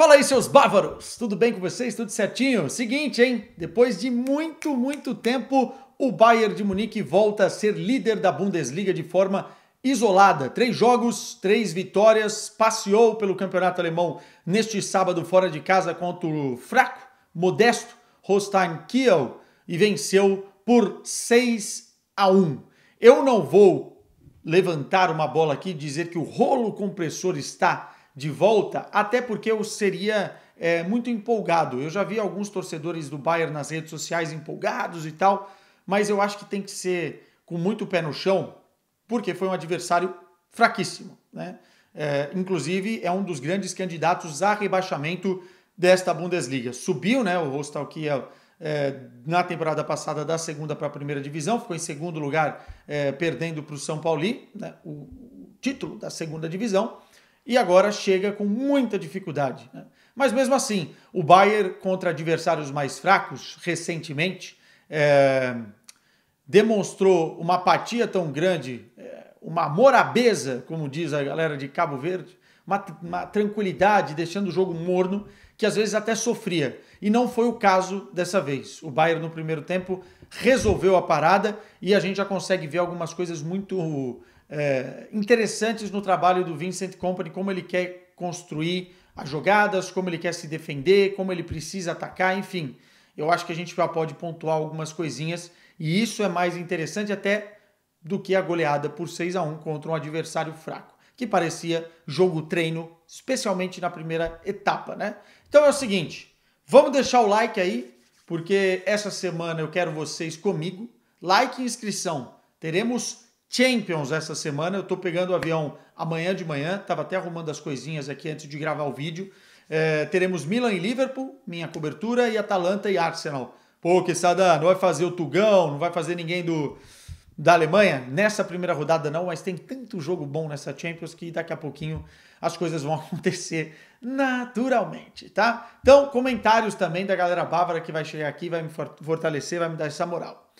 Fala aí, seus bávaros! Tudo bem com vocês? Tudo certinho? Seguinte, hein? Depois de muito, muito tempo, o Bayern de Munique volta a ser líder da Bundesliga de forma isolada. Três jogos, três vitórias, passeou pelo campeonato alemão neste sábado fora de casa contra o fraco, modesto Holstein Kiel e venceu por 6 a 1. Eu não vou levantar uma bola aqui e dizer que o rolo compressor está de volta, até porque eu seria é, muito empolgado. Eu já vi alguns torcedores do Bayern nas redes sociais empolgados e tal, mas eu acho que tem que ser com muito pé no chão, porque foi um adversário fraquíssimo. Né? É, inclusive, é um dos grandes candidatos a rebaixamento desta Bundesliga. Subiu, né? O Hostal que é, na temporada passada da segunda para a primeira divisão, ficou em segundo lugar, é, perdendo para o São Paulo, né? o, título da segunda divisão e agora chega com muita dificuldade. Né? Mas mesmo assim, o Bayern contra adversários mais fracos recentemente é, demonstrou uma apatia tão grande, eh, uma morabeza, como diz a galera de Cabo Verde, uma, uma tranquilidade, deixando o jogo morno, que às vezes até sofria. E não foi o caso dessa vez. O Bayern no primeiro tempo resolveu a parada e a gente já consegue ver algumas coisas muito é, interessantes no trabalho do Vincent Company, como ele quer construir as jogadas, como ele quer se defender, como ele precisa atacar, enfim. Eu acho que a gente já pode pontuar algumas coisinhas e isso é mais interessante até do que a goleada por 6 a 1 contra um adversário fraco, que parecia jogo treino, especialmente na primeira etapa, né? Então é o seguinte, vamos deixar o like aí, porque essa semana eu quero vocês comigo. Like e inscrição. Teremos Champions essa semana. Eu estou pegando o avião amanhã de manhã, estava até arrumando as coisinhas aqui antes de gravar o vídeo. É, teremos Milan e Liverpool, minha cobertura, e Atalanta e Arsenal. Pô, Quesada, não vai fazer o Tugão, não vai fazer ninguém do da Alemanha nessa primeira rodada não, mas tem tanto jogo bom nessa Champions que daqui a pouquinho as coisas vão acontecer naturalmente, tá? Então, comentários também da galera bávara que vai chegar aqui, vai me fortalecer, vai me dar essa moral.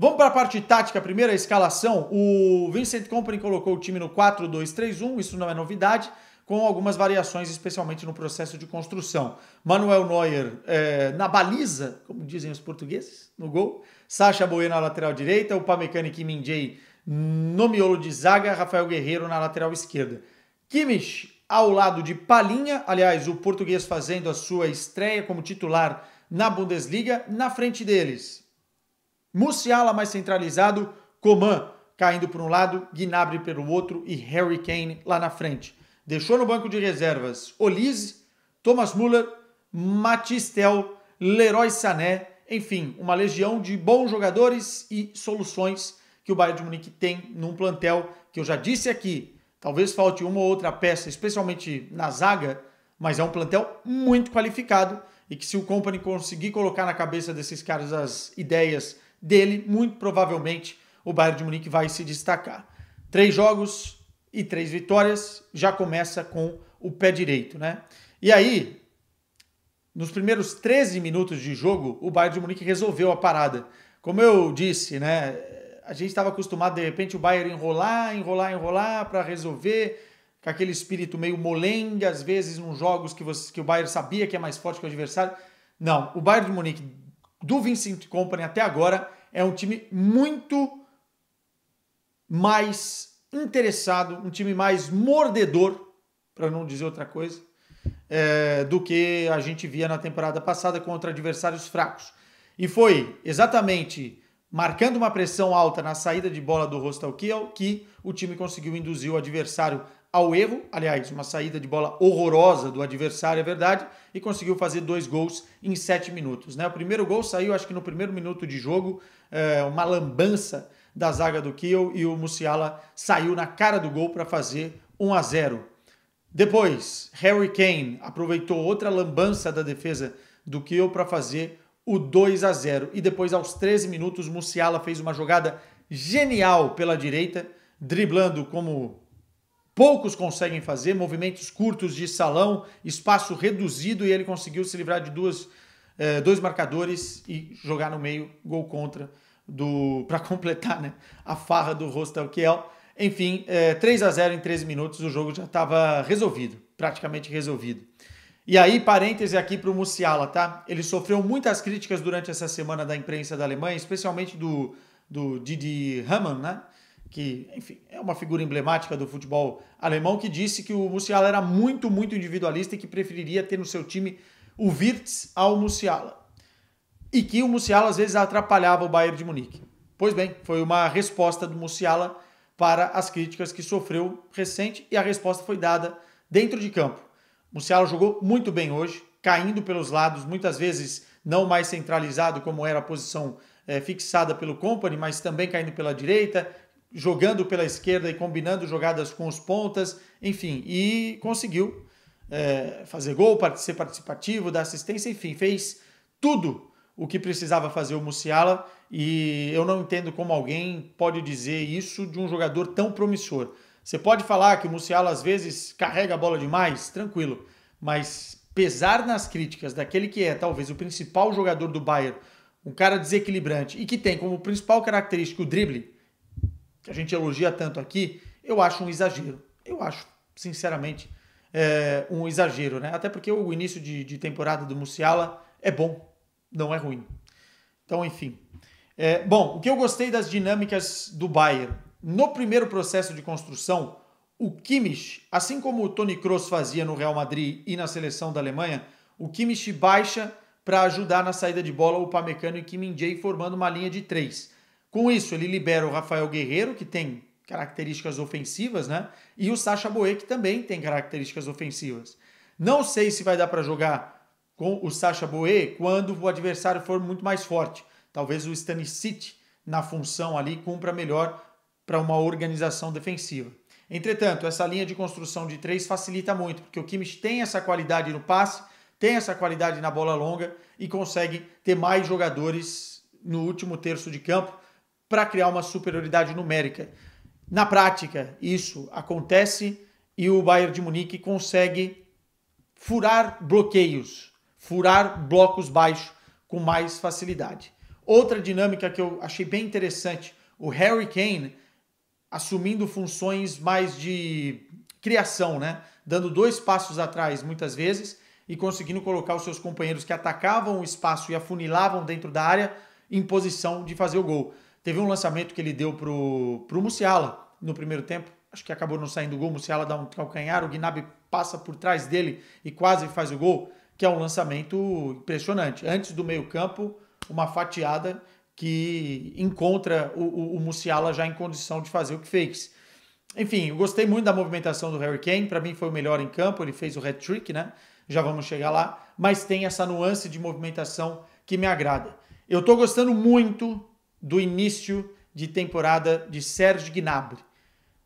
Vamos para a parte tática, primeiro a escalação. O Vincent Company colocou o time no 4-2-3-1, isso não é novidade, com algumas variações, especialmente no processo de construção. Manuel Neuer é, na baliza, como dizem os portugueses, no gol. Sacha Boe na lateral direita, o Pamecani Kim Jae no miolo de zaga, Rafael Guerreiro na lateral esquerda. Kimmich ao lado de Palinha, aliás, o português fazendo a sua estreia como titular na Bundesliga. Na frente deles, Musiala mais centralizado, Coman caindo por um lado, Gnabry pelo outro e Harry Kane lá na frente. Deixou no banco de reservas Olise, Thomas Müller, Matistel, Leroy Sané, enfim, uma legião de bons jogadores e soluções que o Bayern de Munique tem num plantel que eu já disse aqui, talvez falte uma ou outra peça, especialmente na zaga, mas é um plantel muito qualificado e que se o Company conseguir colocar na cabeça desses caras as ideias dele, muito provavelmente o Bayern de Munique vai se destacar. Três jogos e três vitórias já começa com o pé direito, né? E aí, nos primeiros 13 minutos de jogo, o Bayern de Munique resolveu a parada. Como eu disse, né? A gente estava acostumado de repente o Bayern enrolar, enrolar, enrolar para resolver, com aquele espírito meio molenga, às vezes, nos jogos que, você, que o Bayern sabia que é mais forte que o adversário. Não, o Bayern de Munique do Vincent Company até agora é um time muito mais interessado, um time mais mordedor, para não dizer outra coisa, é, do que a gente via na temporada passada contra adversários fracos. E foi exatamente marcando uma pressão alta na saída de bola do Rostal Kiel que o time conseguiu induzir o adversário ao erro, aliás, uma saída de bola horrorosa do adversário, é verdade, e conseguiu fazer dois gols em sete minutos. Né? O primeiro gol saiu, acho que no primeiro minuto de jogo, é, uma lambança da zaga do Kiel e o Musiala saiu na cara do gol para fazer 1 a 0. Depois, Harry Kane aproveitou outra lambança da defesa do Kiel para fazer o 2 a 0. E depois, aos 13 minutos, Musiala fez uma jogada genial pela direita, driblando como Poucos conseguem fazer movimentos curtos de salão, espaço reduzido e ele conseguiu se livrar de duas, eh, dois marcadores e jogar no meio gol contra para completar né, a farra do Rostel Kiel. Enfim, eh, 3 a 0 em 13 minutos o jogo já estava resolvido, praticamente resolvido. E aí, parêntese aqui para o Musiala, tá? Ele sofreu muitas críticas durante essa semana da imprensa da Alemanha, especialmente do, do Didi Hamann, né? que, enfim, é uma figura emblemática do futebol alemão, que disse que o Musiala era muito, muito individualista e que preferiria ter no seu time o Wirtz ao Musiala. E que o Musiala às vezes atrapalhava o Bayern de Munique. Pois bem, foi uma resposta do Musiala para as críticas que sofreu recente e a resposta foi dada dentro de campo. O Musiala jogou muito bem hoje, caindo pelos lados, muitas vezes não mais centralizado como era a posição é, fixada pelo Company, mas também caindo pela direita, jogando pela esquerda e combinando jogadas com os pontas, enfim, e conseguiu é, fazer gol, ser participativo, dar assistência, enfim, fez tudo o que precisava fazer o Musiala e eu não entendo como alguém pode dizer isso de um jogador tão promissor. Você pode falar que o Musiala às vezes carrega a bola demais, tranquilo, mas pesar nas críticas daquele que é talvez o principal jogador do Bayern, um cara desequilibrante e que tem como principal característica o drible, que a gente elogia tanto aqui, eu acho um exagero. Eu acho, sinceramente, é, um exagero, né? Até porque o início de, de, temporada do Musiala é bom, não é ruim. Então, enfim. É, bom, o que eu gostei das dinâmicas do Bayern? No primeiro processo de construção, o Kimmich, assim como o Toni Kroos fazia no Real Madrid e na seleção da Alemanha, o Kimmich baixa para ajudar na saída de bola o Pamecano e Kim min formando uma linha de três. Com isso, ele libera o Rafael Guerreiro, que tem características ofensivas, né? E o Sacha Boe, que também tem características ofensivas. Não sei se vai dar para jogar com o Sacha Boe quando o adversário for muito mais forte. Talvez o Stanisic, na função ali, cumpra melhor para uma organização defensiva. Entretanto, essa linha de construção de três facilita muito, porque o Kimmich tem essa qualidade no passe, tem essa qualidade na bola longa e consegue ter mais jogadores no último terço de campo para criar uma superioridade numérica. Na prática, isso acontece e o Bayern de Munique consegue furar bloqueios, furar blocos baixos com mais facilidade. Outra dinâmica que eu achei bem interessante, o Harry Kane assumindo funções mais de criação, né? Dando dois passos atrás muitas vezes e conseguindo colocar os seus companheiros que atacavam o espaço e afunilavam dentro da área em posição de fazer o gol. Teve um lançamento que ele deu pro, pro Musiala no primeiro tempo. Acho que acabou não saindo o gol. O Musiala dá um calcanhar, o Gnabry passa por trás dele e quase faz o gol, que é um lançamento impressionante. Antes do meio-campo, uma fatiada que encontra o, o, o Musiala já em condição de fazer o que fez. Enfim, eu gostei muito da movimentação do Harry Kane. Para mim foi o melhor em campo. Ele fez o hat-trick, né? Já vamos chegar lá. Mas tem essa nuance de movimentação que me agrada. Eu estou gostando muito do início de temporada de Sérgio Gnabry.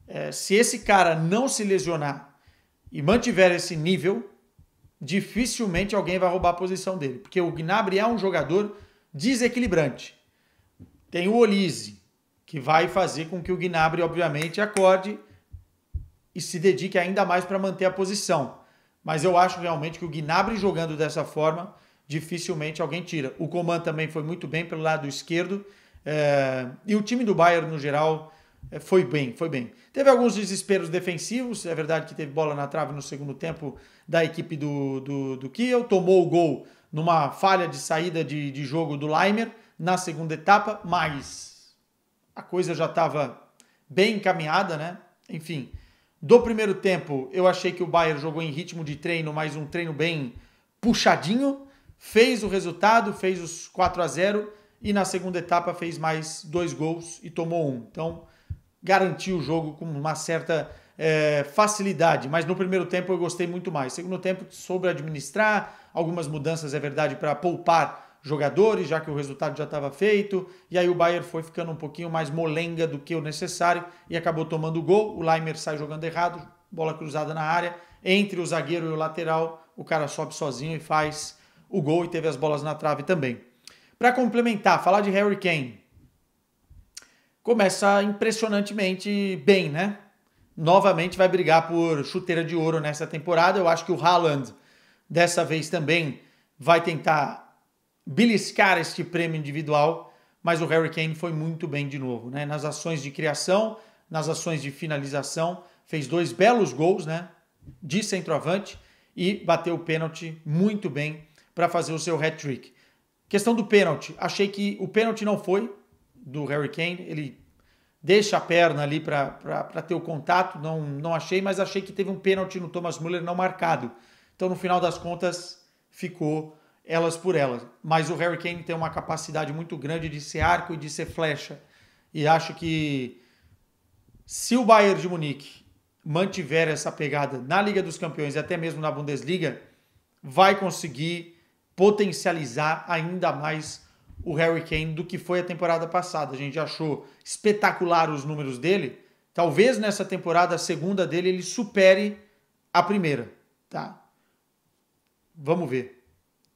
É, se esse cara não se lesionar e mantiver esse nível, dificilmente alguém vai roubar a posição dele, porque o Gnabry é um jogador desequilibrante. Tem o Olise, que vai fazer com que o Gnabry, obviamente, acorde e se dedique ainda mais para manter a posição. Mas eu acho realmente que o Gnabry jogando dessa forma, dificilmente alguém tira. O Coman também foi muito bem pelo lado esquerdo, é, e o time do Bayern, no geral, é, foi bem, foi bem. Teve alguns desesperos defensivos, é verdade que teve bola na trave no segundo tempo da equipe do, do, do Kiel, tomou o gol numa falha de saída de, de jogo do Leimer na segunda etapa, mas a coisa já estava bem encaminhada, né? Enfim, do primeiro tempo eu achei que o Bayern jogou em ritmo de treino, mas um treino bem puxadinho, fez o resultado, fez os 4 a 0 e na segunda etapa fez mais dois gols e tomou um. Então garantiu o jogo com uma certa é, facilidade. Mas no primeiro tempo eu gostei muito mais. Segundo tempo soube administrar, algumas mudanças é verdade para poupar jogadores, já que o resultado já estava feito. E aí o Bayern foi ficando um pouquinho mais molenga do que o necessário e acabou tomando o gol. O Leimer sai jogando errado, bola cruzada na área, entre o zagueiro e o lateral, o cara sobe sozinho e faz o gol e teve as bolas na trave também. Para complementar, falar de Harry Kane. Começa impressionantemente bem, né? Novamente vai brigar por chuteira de ouro nessa temporada. Eu acho que o Haaland, dessa vez também, vai tentar beliscar este prêmio individual. Mas o Harry Kane foi muito bem de novo, né? Nas ações de criação, nas ações de finalização, fez dois belos gols, né? De centroavante e bateu o pênalti muito bem para fazer o seu hat-trick. Questão do pênalti. Achei que o pênalti não foi do Harry Kane. Ele deixa a perna ali para ter o contato. Não, não achei, mas achei que teve um pênalti no Thomas Müller não marcado. Então, no final das contas, ficou elas por elas. Mas o Harry Kane tem uma capacidade muito grande de ser arco e de ser flecha. E acho que se o Bayern de Munique mantiver essa pegada na Liga dos Campeões e até mesmo na Bundesliga, vai conseguir potencializar ainda mais o Harry Kane do que foi a temporada passada. A gente achou espetacular os números dele. Talvez nessa temporada, a segunda dele, ele supere a primeira, tá? Vamos ver.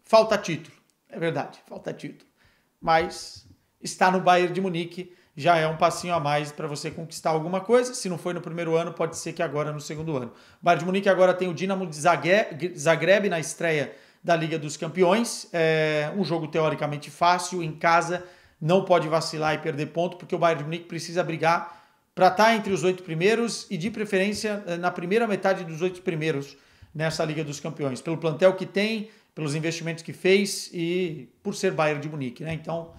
Falta título. É verdade, falta título. Mas está no Bayern de Munique, já é um passinho a mais para você conquistar alguma coisa. Se não foi no primeiro ano, pode ser que agora no segundo ano. O Bayern de Munique agora tem o Dinamo de Zagreb na estreia da Liga dos Campeões. É um jogo teoricamente fácil, em casa, não pode vacilar e perder ponto, porque o Bayern de Munique precisa brigar para estar tá entre os oito primeiros e, de preferência, eh, na primeira metade dos oito primeiros nessa Liga dos Campeões, pelo plantel que tem, pelos investimentos que fez e por ser Bayern de Munique. Né? Então,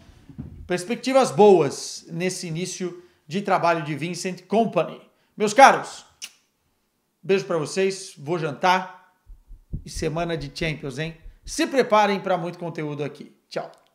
perspectivas boas nesse início de trabalho de Vincent Company. Meus caros, beijo para vocês, vou jantar e semana de Champions, hein? Se preparem para muito conteúdo aqui. Tchau.